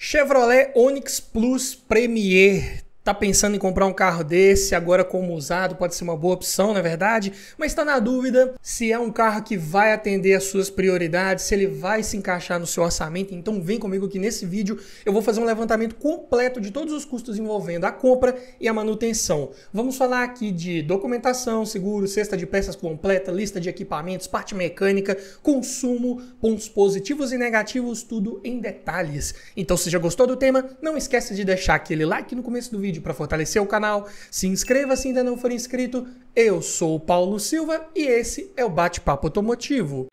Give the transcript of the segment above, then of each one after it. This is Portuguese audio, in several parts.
Chevrolet Onix Plus Premier Tá pensando em comprar um carro desse agora como usado, pode ser uma boa opção, na é verdade, mas está na dúvida se é um carro que vai atender às suas prioridades, se ele vai se encaixar no seu orçamento. Então vem comigo que nesse vídeo eu vou fazer um levantamento completo de todos os custos envolvendo a compra e a manutenção. Vamos falar aqui de documentação, seguro, cesta de peças completa, lista de equipamentos, parte mecânica, consumo, pontos positivos e negativos, tudo em detalhes. Então se já gostou do tema, não esquece de deixar aquele like no começo do vídeo vídeo para fortalecer o canal. Se inscreva se ainda não for inscrito. Eu sou o Paulo Silva e esse é o Bate-Papo Automotivo.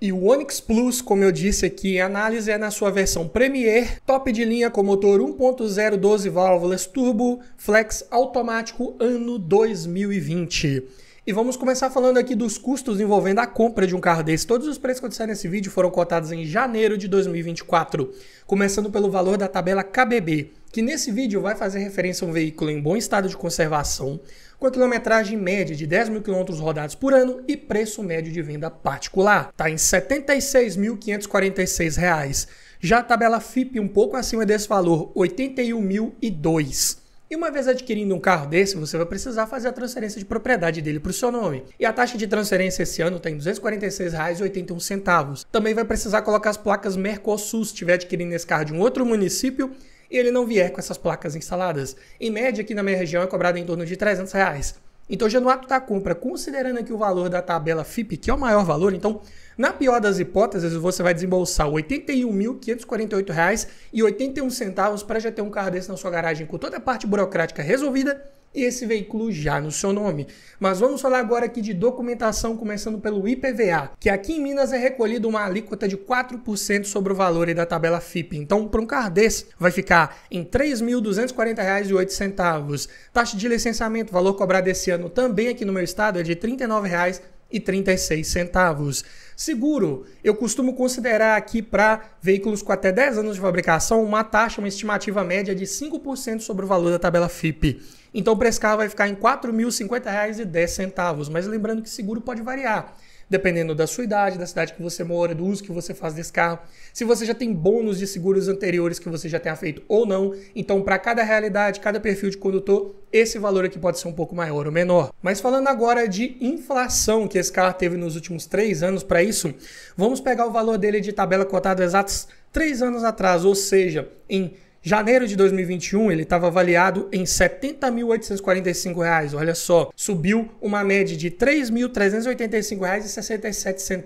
E o Onix Plus, como eu disse aqui, em análise é na sua versão Premier, top de linha com motor 1.0 12 válvulas turbo, flex automático ano 2020. E vamos começar falando aqui dos custos envolvendo a compra de um carro desse. Todos os preços que disseram nesse vídeo foram cotados em janeiro de 2024, começando pelo valor da tabela KBB, que nesse vídeo vai fazer referência a um veículo em bom estado de conservação, com a quilometragem média de 10 mil quilômetros rodados por ano e preço médio de venda particular. Está em R$ 76.546. Já a tabela FIP um pouco acima desse valor, R$ 81.002. E uma vez adquirindo um carro desse, você vai precisar fazer a transferência de propriedade dele para o seu nome. E a taxa de transferência esse ano está em R$ 246,81. Também vai precisar colocar as placas Mercosul se estiver adquirindo esse carro de um outro município e ele não vier com essas placas instaladas. Em média, aqui na minha região é cobrado em torno de R$ 300. Reais. Então, já no ato da tá compra, considerando aqui o valor da tabela FIP, que é o maior valor, então, na pior das hipóteses, você vai desembolsar R$ 81.548,81 para já ter um carro desse na sua garagem com toda a parte burocrática resolvida esse veículo já no seu nome. Mas vamos falar agora aqui de documentação, começando pelo IPVA, que aqui em Minas é recolhido uma alíquota de 4% sobre o valor da tabela FIP. Então, para um carro desse, vai ficar em R$ 3.240,08. Taxa de licenciamento, valor cobrado esse ano também aqui no meu estado, é de R$ 39,00 e 36 centavos. Seguro, eu costumo considerar aqui para veículos com até 10 anos de fabricação uma taxa, uma estimativa média de 5% sobre o valor da tabela FIP. Então o preço carro vai ficar em R$ 4.050,10, mas lembrando que seguro pode variar dependendo da sua idade, da cidade que você mora, do uso que você faz desse carro, se você já tem bônus de seguros anteriores que você já tenha feito ou não. Então, para cada realidade, cada perfil de condutor, esse valor aqui pode ser um pouco maior ou menor. Mas falando agora de inflação que esse carro teve nos últimos três anos, para isso, vamos pegar o valor dele de tabela cotado exatos três anos atrás, ou seja, em Janeiro de 2021 ele estava avaliado em R$ 70.845, olha só, subiu uma média de R$ 3.385,67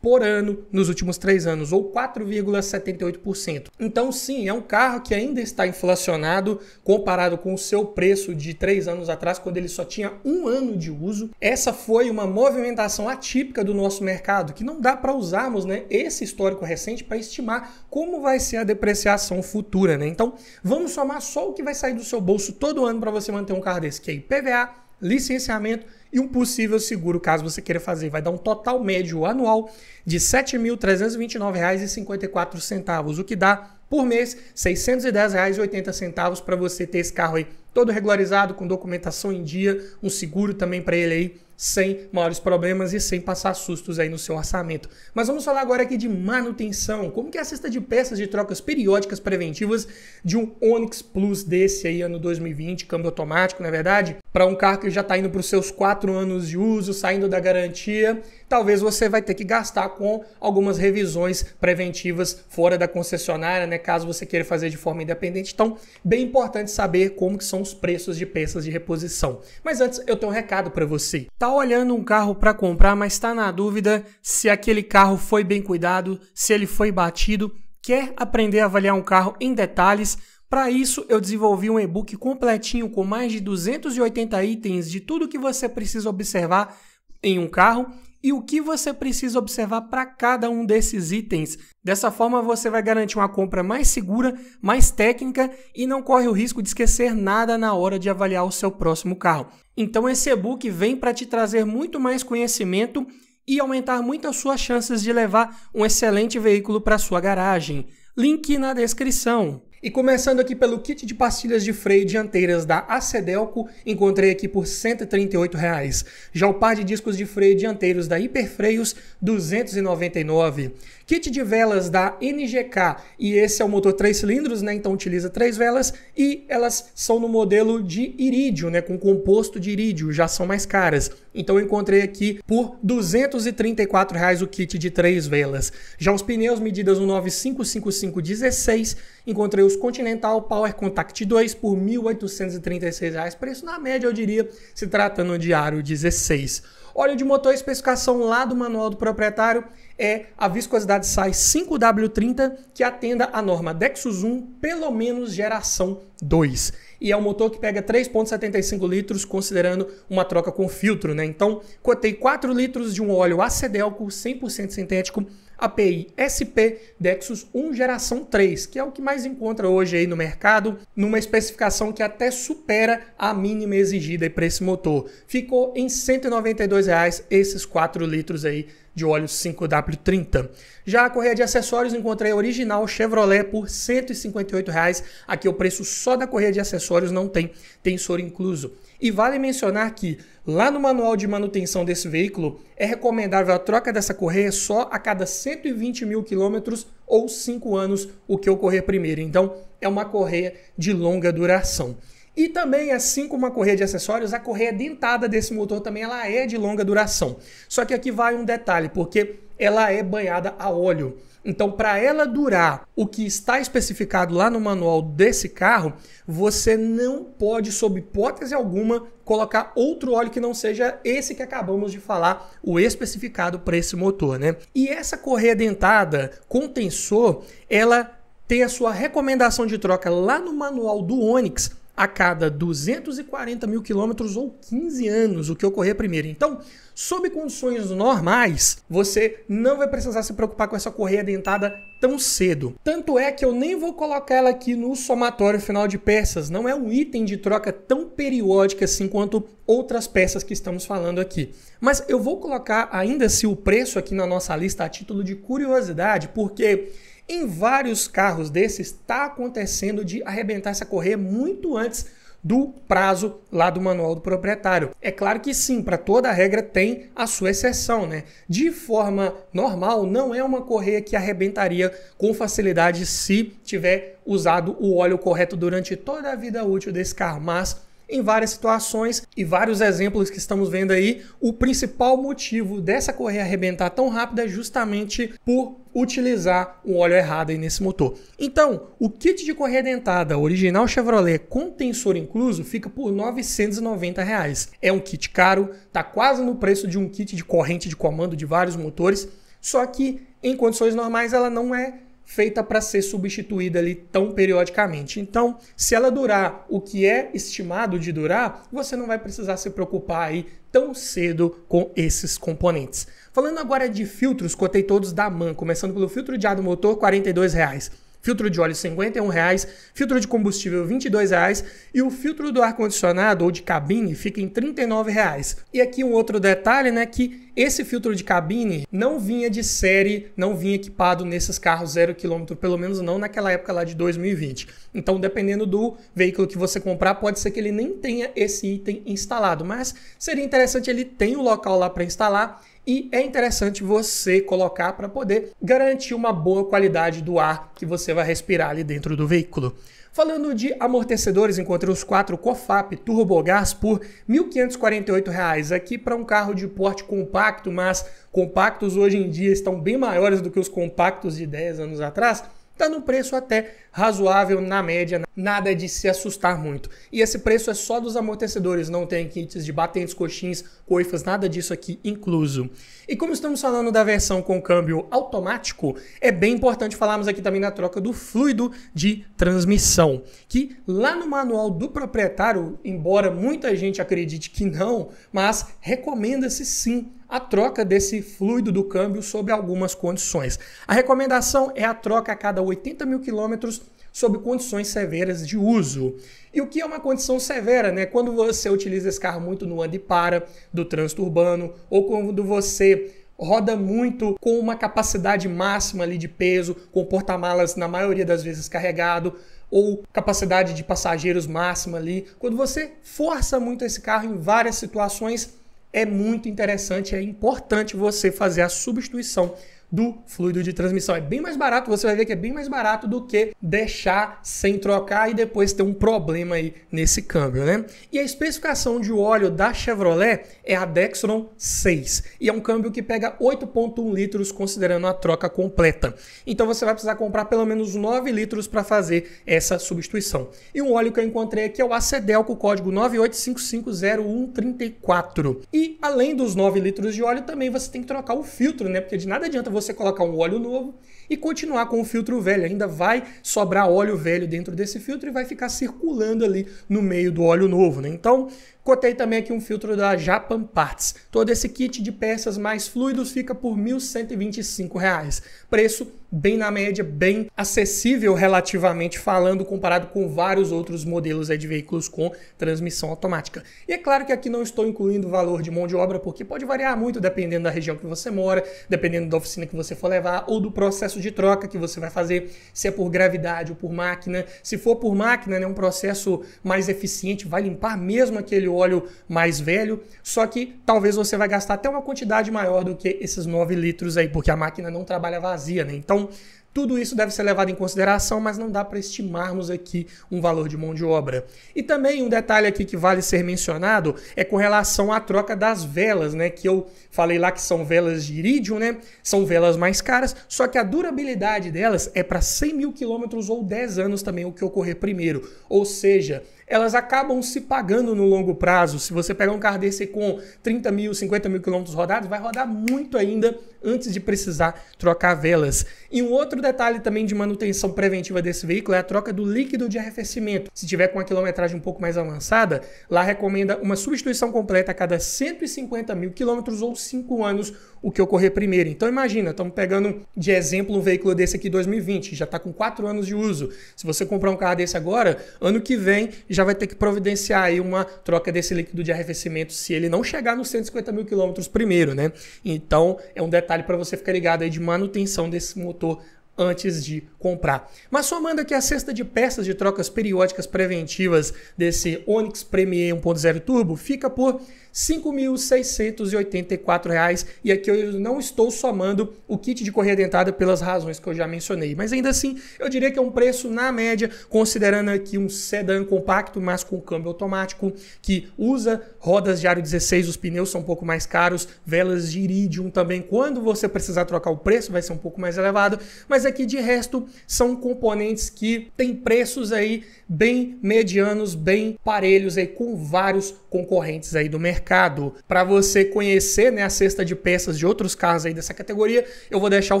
por ano nos últimos três anos, ou 4,78%. Então, sim, é um carro que ainda está inflacionado comparado com o seu preço de três anos atrás, quando ele só tinha um ano de uso. Essa foi uma movimentação atípica do nosso mercado, que não dá para usarmos né, esse histórico recente para estimar como vai ser a depreciação futura. Né? Então, vamos somar só o que vai sair do seu bolso todo ano para você manter um carro desse, que é IPVA, licenciamento e um possível seguro, caso você queira fazer. Vai dar um total médio anual de R$ 7.329,54, o que dá por mês R$ 610,80 para você ter esse carro aí todo regularizado, com documentação em dia, um seguro também para ele aí, sem maiores problemas e sem passar sustos aí no seu orçamento. Mas vamos falar agora aqui de manutenção. Como que é a cesta de peças de trocas periódicas preventivas de um Onix Plus desse aí, ano 2020, câmbio automático, na é verdade? Para um carro que já está indo para os seus quatro anos de uso, saindo da garantia, talvez você vai ter que gastar com algumas revisões preventivas fora da concessionária, né? Caso você queira fazer de forma independente. Então, bem importante saber como que são os preços de peças de reposição. Mas antes, eu tenho um recado para você. Tá olhando um carro para comprar, mas está na dúvida se aquele carro foi bem cuidado, se ele foi batido, quer aprender a avaliar um carro em detalhes? Para isso, eu desenvolvi um e-book completinho com mais de 280 itens de tudo que você precisa observar em um carro e o que você precisa observar para cada um desses itens. Dessa forma, você vai garantir uma compra mais segura, mais técnica e não corre o risco de esquecer nada na hora de avaliar o seu próximo carro. Então, esse e-book vem para te trazer muito mais conhecimento e aumentar muito as suas chances de levar um excelente veículo para sua garagem. Link na descrição. E começando aqui pelo kit de pastilhas de freio dianteiras da Acedelco, encontrei aqui por R$ 138. Reais. Já o par de discos de freio dianteiros da Hiperfreios, R$ 299. Kit de velas da NGK, e esse é o motor 3 cilindros, né? Então utiliza três velas e elas são no modelo de irídio, né, com composto de irídio, já são mais caras. Então eu encontrei aqui por R$ reais o kit de três velas. Já os pneus medidas 1955516, encontrei os Continental Power Contact 2 por 1.836 reais, preço na média eu diria, se tratando de aro 16. Óleo de motor, especificação lá do manual do proprietário é a viscosidade SAI 5W30, que atenda a norma Dexus 1, pelo menos geração 2 e é um motor que pega 3,75 litros, considerando uma troca com filtro, né? Então, cotei 4 litros de um óleo acedelco 100% sintético API SP Dexus 1 geração 3, que é o que mais encontra hoje aí no mercado, numa especificação que até supera a mínima exigida para esse motor. Ficou em R$ 192 reais esses 4 litros aí de óleo 5W30. Já a correia de acessórios encontrei a original Chevrolet por R$ 158. Reais. Aqui o preço só da correia de acessórios não tem tensor incluso. E vale mencionar que lá no manual de manutenção desse veículo é recomendável a troca dessa correia só a cada 120 mil quilômetros ou 5 anos, o que ocorrer primeiro. Então é uma correia de longa duração. E também, assim como a correia de acessórios, a correia dentada desse motor também ela é de longa duração. Só que aqui vai um detalhe, porque ela é banhada a óleo. Então, para ela durar o que está especificado lá no manual desse carro, você não pode, sob hipótese alguma, colocar outro óleo que não seja esse que acabamos de falar, o especificado para esse motor, né? E essa correia dentada com tensor, ela tem a sua recomendação de troca lá no manual do Onix a cada 240 mil quilômetros ou 15 anos, o que ocorrer primeiro. Então, sob condições normais, você não vai precisar se preocupar com essa correia dentada tão cedo. Tanto é que eu nem vou colocar ela aqui no somatório final de peças, não é um item de troca tão periódica assim quanto outras peças que estamos falando aqui. Mas eu vou colocar ainda se assim, o preço aqui na nossa lista a título de curiosidade, porque em vários carros desses está acontecendo de arrebentar essa correia muito antes do prazo lá do manual do proprietário. É claro que sim, para toda regra tem a sua exceção, né? De forma normal, não é uma correia que arrebentaria com facilidade se tiver usado o óleo correto durante toda a vida útil desse carro, mas em várias situações e vários exemplos que estamos vendo aí, o principal motivo dessa correia arrebentar tão rápido é justamente por utilizar um óleo errado aí nesse motor. Então, o kit de correia dentada original Chevrolet com tensor incluso fica por R$ 990. Reais. É um kit caro, tá quase no preço de um kit de corrente de comando de vários motores, só que em condições normais ela não é feita para ser substituída ali tão periodicamente. Então, se ela durar o que é estimado de durar, você não vai precisar se preocupar aí tão cedo com esses componentes. Falando agora de filtros, cotei todos da MAN, começando pelo filtro de ar do motor, R$ 42,00. Filtro de óleo R$ 51,00, filtro de combustível R$ 22,00 e o filtro do ar-condicionado ou de cabine fica em R$ 39,00. E aqui um outro detalhe, né, que esse filtro de cabine não vinha de série, não vinha equipado nesses carros zero quilômetro, pelo menos não naquela época lá de 2020. Então, dependendo do veículo que você comprar, pode ser que ele nem tenha esse item instalado, mas seria interessante ele tem o local lá para instalar e é interessante você colocar para poder garantir uma boa qualidade do ar que você vai respirar ali dentro do veículo. Falando de amortecedores, encontrei os quatro Cofap Turbogás por R$ 1.548 aqui para um carro de porte compacto, mas compactos hoje em dia estão bem maiores do que os compactos de 10 anos atrás, está no preço até razoável na média, nada de se assustar muito. E esse preço é só dos amortecedores, não tem kits de batentes, coxins, coifas, nada disso aqui incluso. E como estamos falando da versão com câmbio automático, é bem importante falarmos aqui também na troca do fluido de transmissão, que lá no manual do proprietário, embora muita gente acredite que não, mas recomenda-se sim a troca desse fluido do câmbio sob algumas condições. A recomendação é a troca a cada 80 mil quilômetros sob condições severas de uso. E o que é uma condição severa, né? Quando você utiliza esse carro muito no ande para do trânsito urbano ou quando você roda muito com uma capacidade máxima ali de peso, com porta-malas na maioria das vezes carregado ou capacidade de passageiros máxima ali. Quando você força muito esse carro em várias situações, é muito interessante, é importante você fazer a substituição do fluido de transmissão. É bem mais barato, você vai ver que é bem mais barato do que deixar sem trocar e depois ter um problema aí nesse câmbio, né? E a especificação de óleo da Chevrolet é a Dexron 6 e é um câmbio que pega 8.1 litros considerando a troca completa. Então você vai precisar comprar pelo menos 9 litros para fazer essa substituição. E um óleo que eu encontrei aqui é o Acedel com o código 98550134. E além dos 9 litros de óleo, também você tem que trocar o filtro, né? Porque de nada adianta você colocar um óleo novo e continuar com o filtro velho. Ainda vai sobrar óleo velho dentro desse filtro e vai ficar circulando ali no meio do óleo novo. Né? Então, cotei também aqui um filtro da Japan Parts. Todo esse kit de peças mais fluidos fica por R$ 1.125. Preço bem na média, bem acessível relativamente falando, comparado com vários outros modelos de veículos com transmissão automática. E é claro que aqui não estou incluindo o valor de mão de obra, porque pode variar muito dependendo da região que você mora, dependendo da oficina que você for levar ou do processo processo de troca que você vai fazer, se é por gravidade ou por máquina. Se for por máquina, é né, um processo mais eficiente, vai limpar mesmo aquele óleo mais velho, só que talvez você vai gastar até uma quantidade maior do que esses 9 litros aí, porque a máquina não trabalha vazia, né? Então, tudo isso deve ser levado em consideração, mas não dá para estimarmos aqui um valor de mão de obra. E também um detalhe aqui que vale ser mencionado é com relação à troca das velas, né? Que eu falei lá que são velas de iridium, né? São velas mais caras, só que a durabilidade delas é para 100 mil quilômetros ou 10 anos também, o que ocorrer primeiro. Ou seja, elas acabam se pagando no longo prazo. Se você pegar um carro desse com 30 mil, 50 mil quilômetros rodados, vai rodar muito ainda antes de precisar trocar velas. E um outro detalhe também de manutenção preventiva desse veículo é a troca do líquido de arrefecimento. Se tiver com a quilometragem um pouco mais avançada, lá recomenda uma substituição completa a cada 150 mil quilômetros ou 5 anos, o que ocorrer primeiro. Então imagina, estamos pegando de exemplo um veículo desse aqui 2020, já está com quatro anos de uso. Se você comprar um carro desse agora, ano que vem já vai ter que providenciar aí uma troca desse líquido de arrefecimento se ele não chegar nos 150 mil quilômetros primeiro, né? Então é um detalhe para você ficar ligado aí de manutenção desse motor antes de comprar. Mas somando aqui a cesta de peças de trocas periódicas preventivas desse Onix Premier 1.0 Turbo, fica por 5.684 reais. E aqui eu não estou somando o kit de correia dentada pelas razões que eu já mencionei. Mas ainda assim, eu diria que é um preço na média, considerando aqui um sedã compacto, mas com câmbio automático, que usa rodas de aro 16, os pneus são um pouco mais caros, velas de iridium também. Quando você precisar trocar o preço, vai ser um pouco mais elevado. Mas aqui de resto, são componentes que têm preços aí bem medianos, bem parelhos aí com vários concorrentes aí do mercado mercado, para você conhecer né, a cesta de peças de outros carros aí dessa categoria, eu vou deixar ao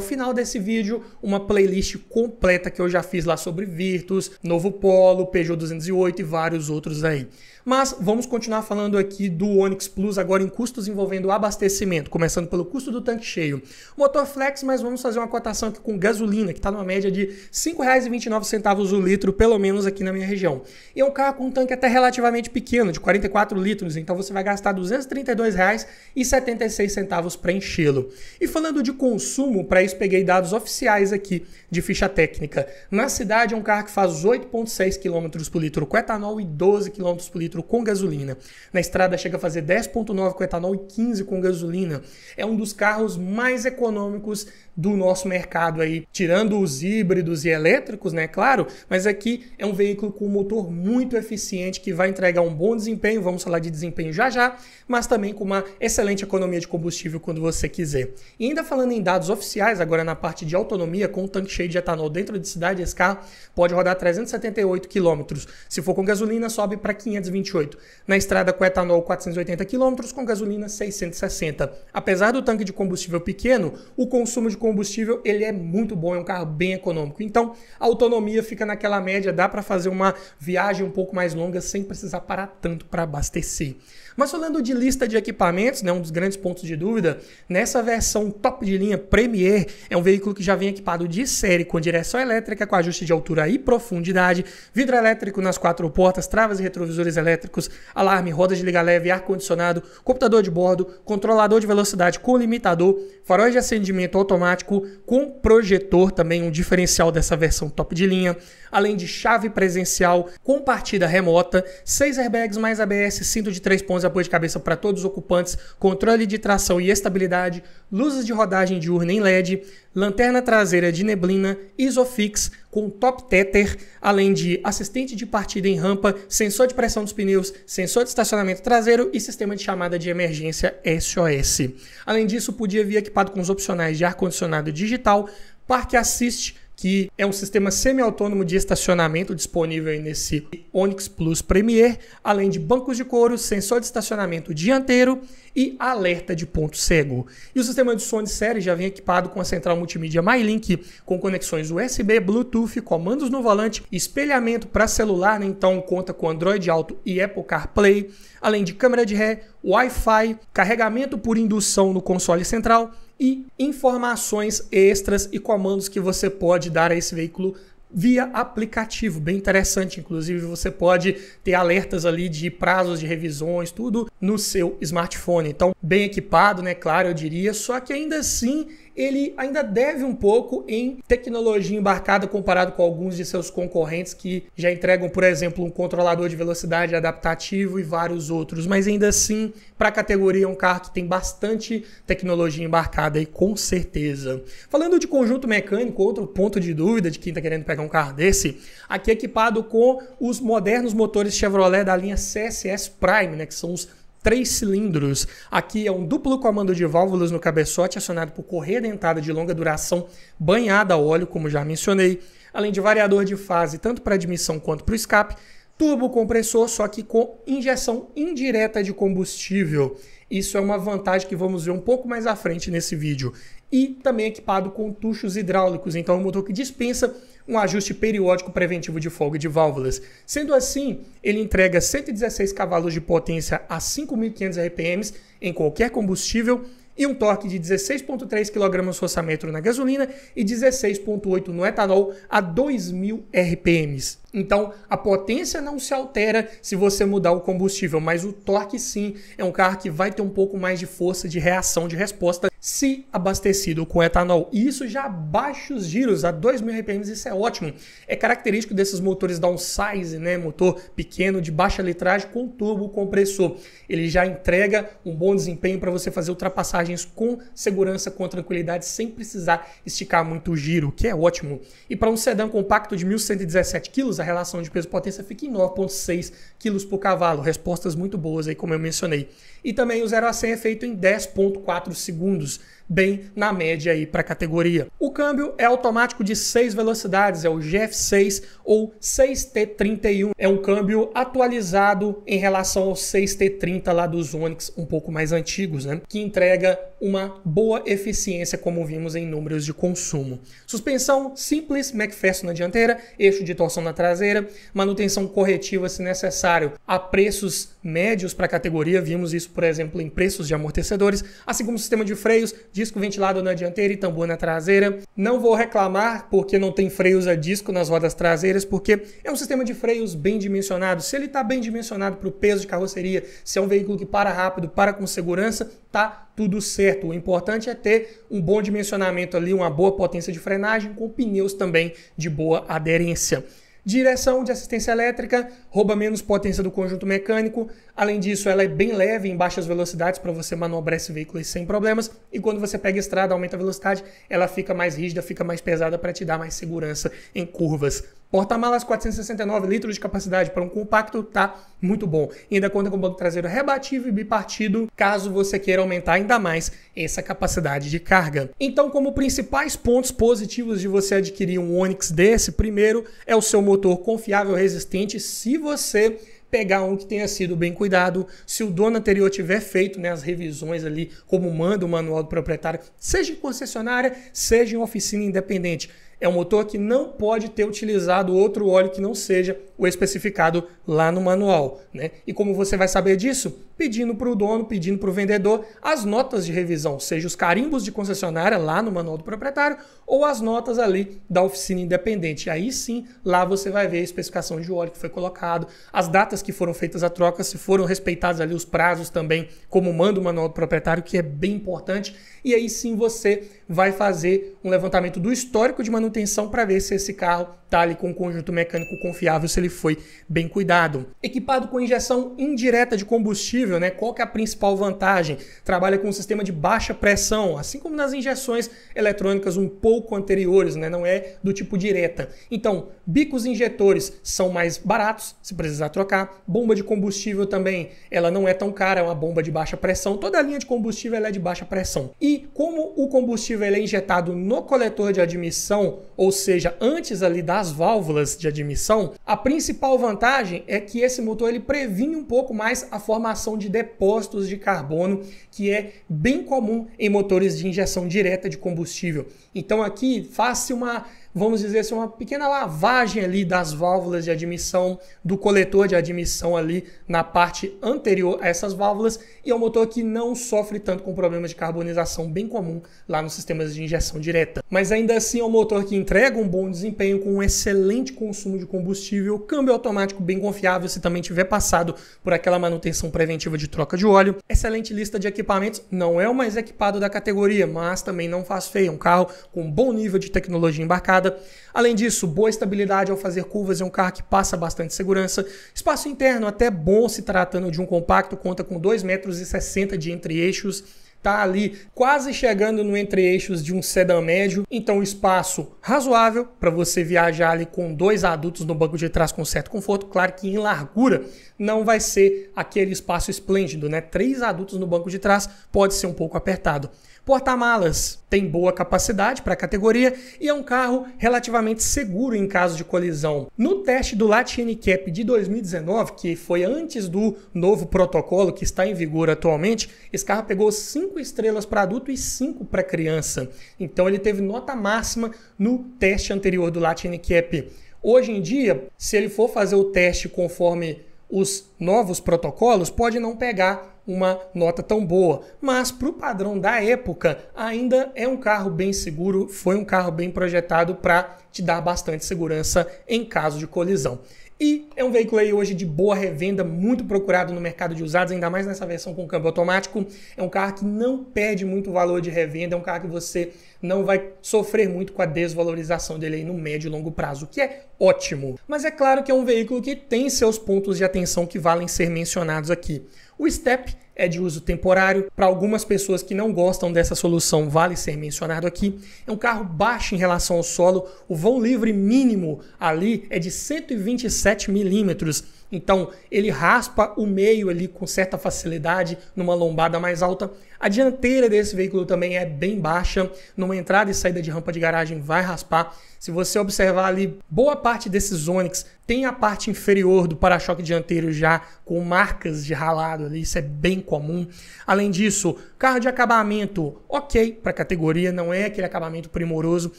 final desse vídeo uma playlist completa que eu já fiz lá sobre Virtus, Novo Polo, Peugeot 208 e vários outros aí. Mas vamos continuar falando aqui do Onix Plus agora em custos envolvendo abastecimento, começando pelo custo do tanque cheio. Motor flex, mas vamos fazer uma cotação aqui com gasolina, que está numa média de R$ 5,29 o litro, pelo menos aqui na minha região. E é um carro com um tanque até relativamente pequeno, de 44 litros, então você vai gastar R$ 232,76 para enchê-lo. E falando de consumo, para isso peguei dados oficiais aqui de ficha técnica. Na cidade é um carro que faz 8,6 km por litro com etanol e 12 km por litro litro com gasolina. Na estrada chega a fazer 10,9 com etanol e 15 com gasolina. É um dos carros mais econômicos do nosso mercado aí, tirando os híbridos e elétricos, né? Claro, mas aqui é um veículo com um motor muito eficiente que vai entregar um bom desempenho. Vamos falar de desempenho já já, mas também com uma excelente economia de combustível quando você quiser. E ainda falando em dados oficiais, agora na parte de autonomia, com o tanque cheio de etanol dentro de cidade, esse carro pode rodar 378 km. Se for com gasolina, sobe para 520 2028. Na estrada com etanol 480 km, com gasolina 660. Apesar do tanque de combustível pequeno, o consumo de combustível ele é muito bom, é um carro bem econômico. Então, a autonomia fica naquela média, dá para fazer uma viagem um pouco mais longa sem precisar parar tanto para abastecer. Mas falando de lista de equipamentos, né, um dos grandes pontos de dúvida, nessa versão top de linha Premier, é um veículo que já vem equipado de série com direção elétrica, com ajuste de altura e profundidade, vidro elétrico nas quatro portas, travas e retrovisores elétricos, alarme, rodas de liga leve, ar-condicionado, computador de bordo, controlador de velocidade com limitador, faróis de acendimento automático com projetor, também um diferencial dessa versão top de linha, além de chave presencial com partida remota, 6 airbags mais ABS, cinto de 3 pontos apoio de cabeça para todos os ocupantes, controle de tração e estabilidade, luzes de rodagem diurna em LED, lanterna traseira de neblina, Isofix com top tether, além de assistente de partida em rampa, sensor de pressão dos pneus, sensor de estacionamento traseiro e sistema de chamada de emergência SOS. Além disso, podia vir equipado com os opcionais de ar-condicionado digital, parque assist, que é um sistema semi-autônomo de estacionamento disponível nesse Onix Plus Premier, além de bancos de couro, sensor de estacionamento dianteiro e alerta de ponto cego. E o sistema de som de série já vem equipado com a central multimídia MyLink, com conexões USB, Bluetooth, comandos no volante, espelhamento para celular, né? então conta com Android Auto e Apple CarPlay, além de câmera de ré, Wi-Fi, carregamento por indução no console central, e informações extras e comandos que você pode dar a esse veículo via aplicativo, bem interessante. Inclusive, você pode ter alertas ali de prazos de revisões, tudo no seu smartphone. Então, bem equipado, né? Claro, eu diria, só que ainda assim ele ainda deve um pouco em tecnologia embarcada comparado com alguns de seus concorrentes que já entregam, por exemplo, um controlador de velocidade adaptativo e vários outros. Mas ainda assim, para a categoria, é um carro que tem bastante tecnologia embarcada e com certeza. Falando de conjunto mecânico, outro ponto de dúvida de quem está querendo pegar um carro desse, aqui é equipado com os modernos motores Chevrolet da linha CSS Prime, né, que são os três cilindros. Aqui é um duplo comando de válvulas no cabeçote, acionado por correia dentada de longa duração, banhada a óleo, como já mencionei, além de variador de fase, tanto para admissão quanto para o escape, turbo compressor, só que com injeção indireta de combustível. Isso é uma vantagem que vamos ver um pouco mais à frente nesse vídeo. E também equipado com tuchos hidráulicos, então é um motor que dispensa um ajuste periódico preventivo de folga de válvulas. Sendo assim, ele entrega 116 cavalos de potência a 5.500 RPMs em qualquer combustível e um torque de 16,3 kgfm na gasolina e 16,8 no etanol a 2.000 RPMs. Então, a potência não se altera se você mudar o combustível, mas o torque sim é um carro que vai ter um pouco mais de força de reação, de resposta, se abastecido com etanol. E isso já a baixos giros a 2.000 RPM, isso é ótimo. É característico desses motores downsize, né? motor pequeno, de baixa litragem, com turbo compressor. Ele já entrega um bom desempenho para você fazer ultrapassagens com segurança, com tranquilidade, sem precisar esticar muito o giro, que é ótimo. E para um sedã compacto de 1.117 kg, relação de peso-potência fica em 9,6 kg por cavalo. Respostas muito boas aí, como eu mencionei. E também o 0 a 100 é feito em 10,4 segundos bem na média aí para a categoria. O câmbio é automático de 6 velocidades, é o GF6 ou 6T31. É um câmbio atualizado em relação ao 6T30 lá dos Onix um pouco mais antigos, né? Que entrega uma boa eficiência, como vimos em números de consumo. Suspensão simples, MacPherson na dianteira, eixo de torção na traseira, manutenção corretiva se necessário, a preços médios para a categoria. Vimos isso, por exemplo, em preços de amortecedores, assim como sistema de freios, disco ventilado na dianteira e tambor na traseira. Não vou reclamar porque não tem freios a disco nas rodas traseiras, porque é um sistema de freios bem dimensionado. Se ele está bem dimensionado para o peso de carroceria, se é um veículo que para rápido, para com segurança, tá tudo certo. O importante é ter um bom dimensionamento ali, uma boa potência de frenagem, com pneus também de boa aderência. Direção de assistência elétrica rouba menos potência do conjunto mecânico. Além disso, ela é bem leve em baixas velocidades para você manobrar esse veículo sem problemas. E quando você pega estrada, aumenta a velocidade, ela fica mais rígida, fica mais pesada para te dar mais segurança em curvas. Porta-malas 469 litros de capacidade para um compacto tá muito bom. ainda conta com banco traseiro rebatível e bipartido, caso você queira aumentar ainda mais essa capacidade de carga. Então, como principais pontos positivos de você adquirir um Onix desse, primeiro é o seu motor confiável, resistente, se você pegar um que tenha sido bem cuidado, se o dono anterior tiver feito né, as revisões ali, como manda o manual do proprietário, seja em concessionária, seja em oficina independente. É um motor que não pode ter utilizado outro óleo que não seja o especificado lá no manual. Né? E como você vai saber disso? pedindo para o dono, pedindo para o vendedor as notas de revisão, seja os carimbos de concessionária lá no manual do proprietário ou as notas ali da oficina independente. Aí sim, lá você vai ver a especificação de óleo que foi colocado, as datas que foram feitas a troca, se foram respeitados ali os prazos também, como manda o manual do proprietário, que é bem importante. E aí sim você vai fazer um levantamento do histórico de manutenção para ver se esse carro está ali com um conjunto mecânico confiável, se ele foi bem cuidado. Equipado com injeção indireta de combustível possível, né? Qual que é a principal vantagem? Trabalha com um sistema de baixa pressão, assim como nas injeções eletrônicas um pouco anteriores, né? Não é do tipo direta. Então, bicos injetores são mais baratos, se precisar trocar. Bomba de combustível também, ela não é tão cara, é uma bomba de baixa pressão. Toda a linha de combustível é de baixa pressão. E como o combustível é injetado no coletor de admissão, ou seja, antes ali das válvulas de admissão, a principal vantagem é que esse motor ele previne um pouco mais a formação formação de depósitos de carbono, que é bem comum em motores de injeção direta de combustível. Então aqui faça uma vamos dizer assim, uma pequena lavagem ali das válvulas de admissão, do coletor de admissão ali na parte anterior a essas válvulas, e é um motor que não sofre tanto com problemas de carbonização bem comum lá nos sistemas de injeção direta. Mas ainda assim é um motor que entrega um bom desempenho com um excelente consumo de combustível, câmbio automático bem confiável se também tiver passado por aquela manutenção preventiva de troca de óleo, excelente lista de equipamentos, não é o mais equipado da categoria, mas também não faz feio, é um carro com um bom nível de tecnologia embarcada queda. Além disso, boa estabilidade ao fazer curvas, é um carro que passa bastante segurança. Espaço interno até bom se tratando de um compacto, conta com 2,60 metros de entre-eixos, tá ali quase chegando no entre-eixos de um sedã médio, então espaço razoável para você viajar ali com dois adultos no banco de trás com certo conforto. Claro que em largura não vai ser aquele espaço esplêndido, né? Três adultos no banco de trás pode ser um pouco apertado. Porta-malas tem boa capacidade para a categoria e é um carro relativamente seguro em caso de colisão. No teste do Latin Cap de 2019, que foi antes do novo protocolo que está em vigor atualmente, esse carro pegou 5 estrelas para adulto e 5 para criança. Então ele teve nota máxima no teste anterior do Latin Cap. Hoje em dia, se ele for fazer o teste conforme os novos protocolos, pode não pegar uma nota tão boa, mas para o padrão da época, ainda é um carro bem seguro, foi um carro bem projetado para te dar bastante segurança em caso de colisão. E é um veículo aí hoje de boa revenda, muito procurado no mercado de usados, ainda mais nessa versão com câmbio automático. É um carro que não perde muito valor de revenda, é um carro que você não vai sofrer muito com a desvalorização dele aí no médio e longo prazo, o que é ótimo. Mas é claro que é um veículo que tem seus pontos de atenção que valem ser mencionados aqui. O Step é de uso temporário. Para algumas pessoas que não gostam dessa solução, vale ser mencionado aqui. É um carro baixo em relação ao solo. O vão livre mínimo ali é de 127 milímetros. Então ele raspa o meio ali com certa facilidade numa lombada mais alta. A dianteira desse veículo também é bem baixa, numa entrada e saída de rampa de garagem vai raspar. Se você observar ali, boa parte desses Onix tem a parte inferior do para-choque dianteiro já com marcas de ralado ali, isso é bem comum. Além disso, carro de acabamento, ok, para categoria não é aquele acabamento primoroso,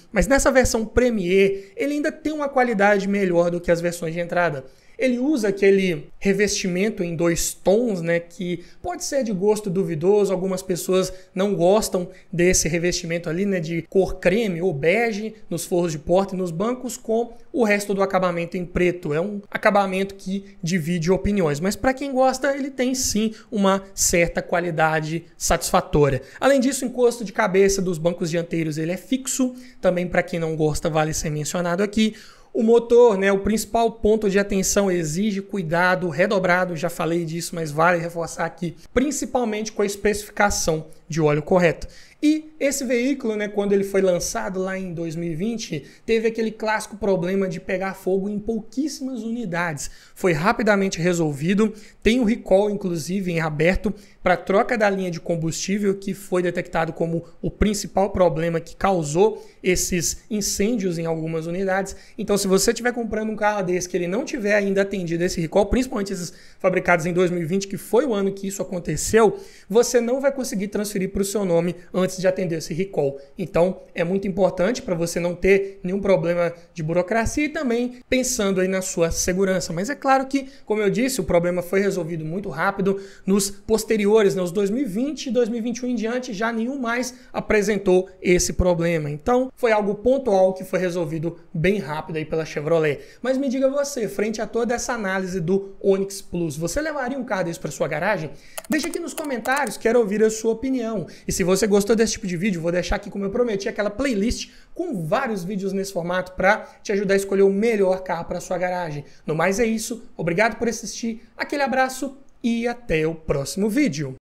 mas nessa versão Premier ele ainda tem uma qualidade melhor do que as versões de entrada. Ele usa aquele revestimento em dois tons, né, que pode ser de gosto duvidoso, algumas pessoas não gostam desse revestimento ali, né, de cor creme ou bege nos forros de porta e nos bancos com o resto do acabamento em preto. É um acabamento que divide opiniões, mas para quem gosta, ele tem sim uma certa qualidade satisfatória. Além disso, o encosto de cabeça dos bancos dianteiros ele é fixo, também para quem não gosta vale ser mencionado aqui. O motor, né, o principal ponto de atenção exige cuidado redobrado, já falei disso, mas vale reforçar aqui, principalmente com a especificação de óleo correto. E esse veículo, né, quando ele foi lançado lá em 2020, teve aquele clássico problema de pegar fogo em pouquíssimas unidades. Foi rapidamente resolvido, tem o um recall inclusive em aberto para troca da linha de combustível que foi detectado como o principal problema que causou esses incêndios em algumas unidades. Então, se você estiver comprando um carro desse que ele não tiver ainda atendido esse recall, principalmente esses fabricados em 2020, que foi o ano que isso aconteceu, você não vai conseguir transferir para o seu nome antes antes de atender esse recall. Então, é muito importante para você não ter nenhum problema de burocracia e também pensando aí na sua segurança. Mas é claro que, como eu disse, o problema foi resolvido muito rápido nos posteriores, nos né? 2020 e 2021 em diante, já nenhum mais apresentou esse problema. Então, foi algo pontual que foi resolvido bem rápido aí pela Chevrolet. Mas me diga você, frente a toda essa análise do Onix Plus, você levaria um carro desse para sua garagem? Deixa aqui nos comentários, quero ouvir a sua opinião. E se você gostou desse tipo de vídeo, vou deixar aqui, como eu prometi, aquela playlist com vários vídeos nesse formato para te ajudar a escolher o melhor carro para sua garagem. No mais é isso, obrigado por assistir, aquele abraço e até o próximo vídeo.